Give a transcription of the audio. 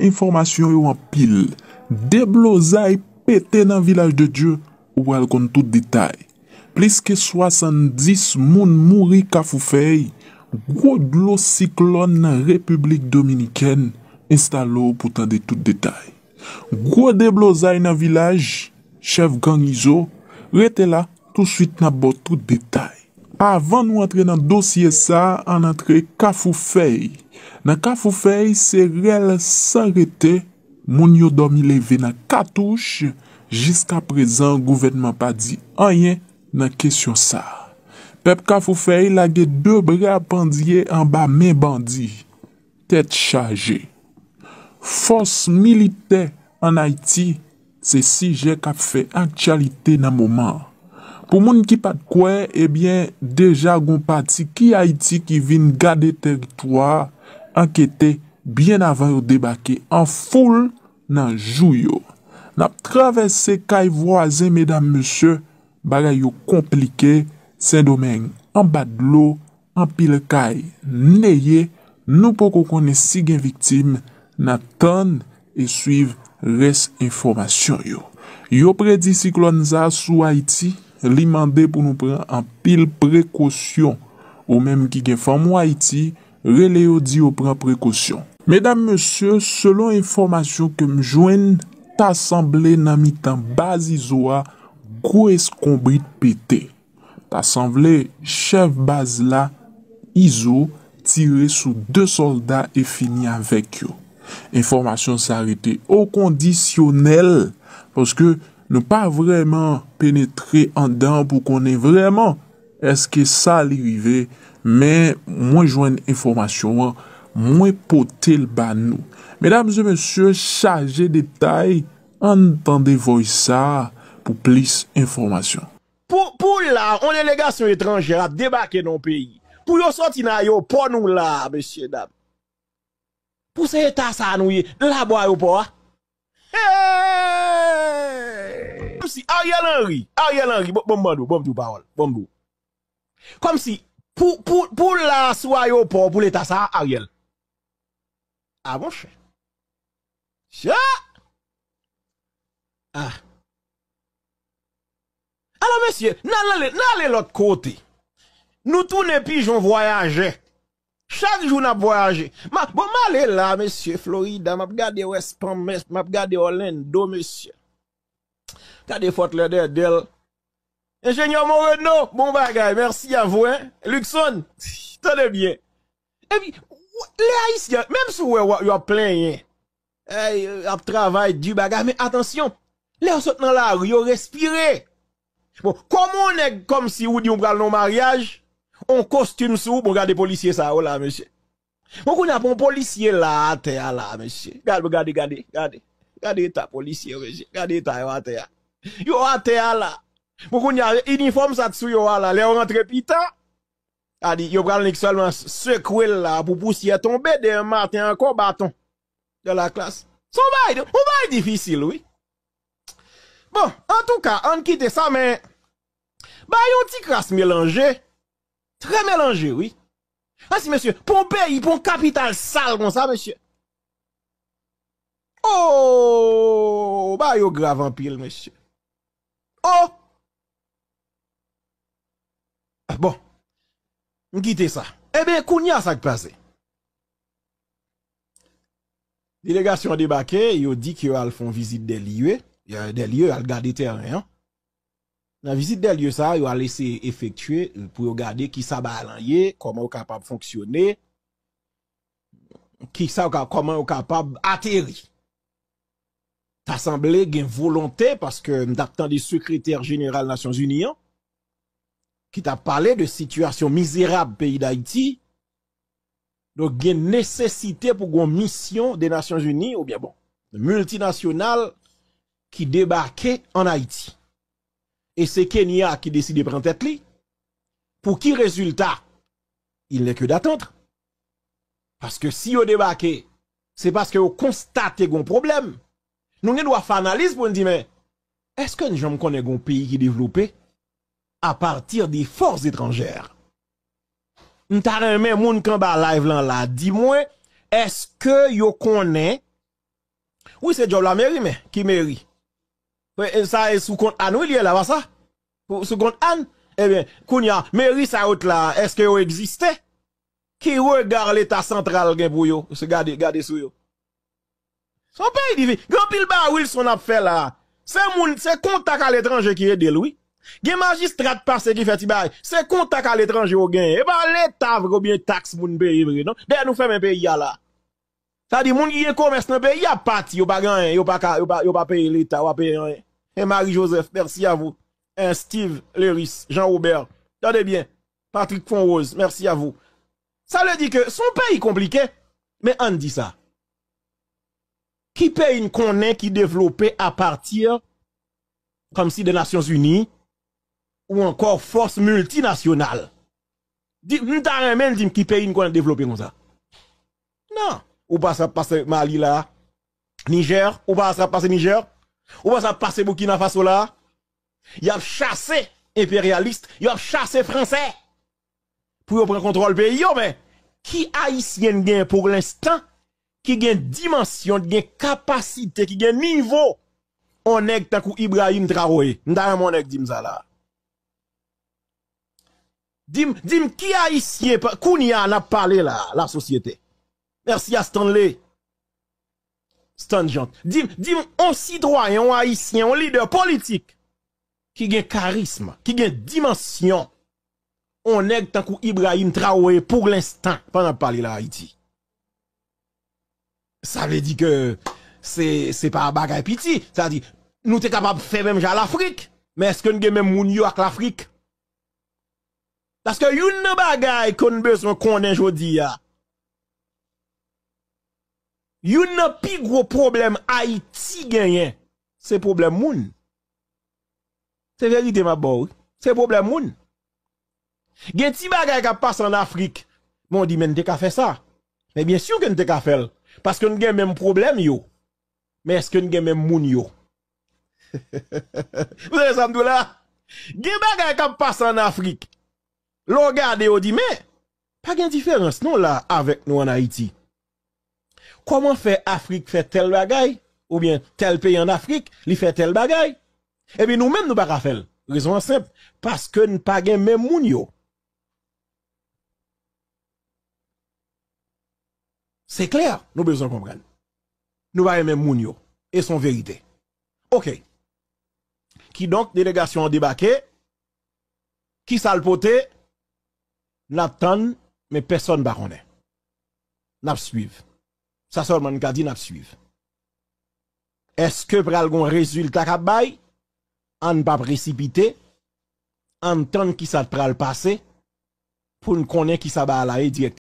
Informasyon yo an pil, deblozay pete nan Vilaj de Diyo ou al kon tout detay. Plis ke 70 moun mouri Kafoufei, gwo glosiklon nan Republik Dominiken installo pou tande tout detay. Gwo deblozay nan Vilaj, chef gangizo, rete la tout suite nan bot tout detay. Avan nou entre nan dosye sa, an entre Kafoufei, Nan kafou fey se rel san rete, moun yo domi leve nan katouche, jiska prezan gouvenman pa di anyen nan kesyon sa. Pep kafou fey lage de brea pandye an ba men bandi, tèt chaje. Fos milite an Haiti se sije kap fe an tchalite nan mouman. Pou moun ki pat kwe, ebyen deja goun pati ki Haiti ki vin gade teritwa, anketè byen avan yo debake an foul nan jou yo. Nap travesse kay voazen, medan monsye, baga yo komplike, sen domen an badlo, an pil kay neye, nou poko kone si gen viktim, nap ton e suiv res informasyon yo. Yo predi si klon za sou Haiti, li mande pou nou pren an pil prekosyon, ou menm ki gen fomou Haiti, Rele yo di yo pren prekosyon. Medanm monsyon, selon informasyon ke m jwen, tasanble nan mitan bazizo a kwe skon brit pite. Tasanble, chev baz la, izo, tire sou de soldat e fini avek yo. Informasyon sa rete okondisyonel, foske nou pa vreman penetre an dan pou konen vreman eske sa li rivey, Men, mwen jwenn informasyon, mwen pote l ban nou. Medam se monsye, saje detay, antande voy sa pou plis informasyon. Pou la, on e legasyon etranjera debake non peyi. Pou yo soti na yo, pon nou la, mesye dam. Pou se etasan nou ye, la boye ou po. Kou si Ariel Henry, Ariel Henry, bon bandou, bon ptou parol, bon dou. Bon, Kou bon, bon, si... pour, pour, pour la port, pour, pour l'État, ça, Ariel. Ah bon, cher? Ah. Alors, monsieur, n'allez l'autre côté. Nous tous les pigeons voyager. Chaque jour, nous voyagé. Ma, bon, m'allez là, monsieur, Florida, m'a regardé West Palm, m'a regardé Orlando, monsieur. Regardez Fort Lauderdale. Ingénieur Moreno, bon bagay, merci à vous, hein. Luxon, tenez bien. Et puis, les Haïtiens, même si vous avez plein, hein, euh, travail du bagage, mais attention, les autres dans la rue, respirez. Bon, comment on est comme si vous dites on non mariage, on costume sous, bon, regardez policiers, ça, oh là, monsieur. Bon, on a un policier là, à terre, là, monsieur. Regardez, regardez, regardez, regardez, regardez, ta policier, monsieur. Regardez, ta, à terre. Yo, à terre, là. Pour qu'on y a uniforme ça dessus yo là, les rentre pita. A dit yo pral seulement secouer là pour poussière tomber de matin encore bâton de la classe. Son bail, on bail difficile oui. Bon, en tout cas, on quitte ça mais bah yon petit crasse mélangé. Très mélangé oui. Ah si monsieur, pour il pays, pour un capital sale comme ça monsieur. Oh, bah yo grave en pile monsieur. Oh ah, bon, on quitte ça. Eh bien, quest ça qui Délégation débarquée, ils ont dit qu'ils visite des lieux. Il y a des lieux, à ont terrain. Hein. Dans la visite des lieux, ça, il a laissé effectuer euh, pour regarder qui ça balayer, comment capable de fonctionner, qui ça, comment on capable d'atterrir. Ça semblait une volonté parce que, d'attendre le secrétaire général des Nations Unies, hein qui t'a parlé de situation misérable pays d'Haïti, donc il y a nécessité pour une mission des Nations Unies, ou bien bon, multinationale qui débarquait en Haïti. Et c'est Kenya qui décide de prendre tête là. Pour qui résultat? Il n'est que d'attendre. Parce que si vous débarquez, c'est parce que vous constatez un problème. Nous, devons faire analyse pour nous dire, mais est-ce que nous connaissons un pays qui est développé à partir des forces étrangères. M'taren même moun kan live lan la, dis-moi, est-ce que yo connaît Oui, c'est job la mairie mais qui mairie. ça est sous compte Anne, oui, là bas ça. Sous compte Anne, eh bien, kounya mairie ça haute là, est-ce que yo existait Qui regarde l'état central gen pour yo, se sou yo. Son pays divin, grand pile ba Wilson a fait là. C'est moun, c'est contact à l'étranger qui de lui. Gen magistrat parce qui fait bail, c'est contact à l'étranger au gain. Et ben l'état bien taxe moun pays non? D'ailleurs nous fait un pays la. Ça dit moun qui est commerce dans pays a parti, yo pas gain, yo pas l'état, Et Marie-Joseph, merci à vous. Et Steve Leris, jean aubert Tendez bien. Patrick Fonrose, merci à vous. Ça le dit que son pays compliqué, mais on dit ça. Qui paye une connaît qui développait à partir comme si des Nations Unies ou encore force multinationale. Nous t'arrêtons dit qui pays nous développer comme ça. Non. Ou pas ça passer Mali là, Niger, ou pas ça passer Niger, ou pas ça passer Burkina Faso là. Y a chassé impérialiste, y a chassé français. Pour prendre contrôle pays, mais qui haïtien gagne pour l'instant, qui gagne dimension, qui capacité, qui gagne niveau, on est tant Ibrahim Traoré. Nous mon dit ça là. Dim, dim qui haïtien, Kounia a parlé là, la société. Merci à Stanley. Stanjant. Dim, dim, on citoyen, on haïtien, on leader politique, qui gagne charisme, qui gagne dimension. On est tant Ibrahim Traoré pour l'instant, pendant parler là Haïti. Ça veut dire que c'est, c'est pas bagarre pitié. Ça veut dire, nous t'es capable de faire même à l'Afrique. Mais est-ce que nous sommes même moun avec l'Afrique? Parce que yon nan bagay kon besoin konnen jodi ya. Yon nan pi gros problème Haïti genyen. C'est problème moun. C'est vérité ma boy. C'est problème moun. Gen ti bagay ka passe en Afrique. Bon, on dit, mais n'te ka fait ça. Mais bien sûr que n'te ka fait. Parce que a même problème yo. Mais est-ce que a même moun yo? Vous avez ça là? Gen bagay qui passe en Afrique. L'on regarde et on dit, mais, pas de différence, non, là, avec nous en Haïti. Comment fait Afrique fait tel bagaille? Ou bien, tel pays en Afrique, lui fait tel bagaille? Eh bien, nous-mêmes, nous pas faire. Raison simple, parce que nous pas de même moun yo. C'est clair, nous besoin de comprendre. Nous pas même moun yo. Et son vérité. Ok. Qui donc, délégation débarqué? Qui salpote? n'attend mais personne ne connaît. N'a suivre. Ça seulement qu'a dit n'a suivre. Est-ce que pour un résultat qu'a on ne pas précipiter entendre qui ça pral passer pour nous connaître qui ça va aller direct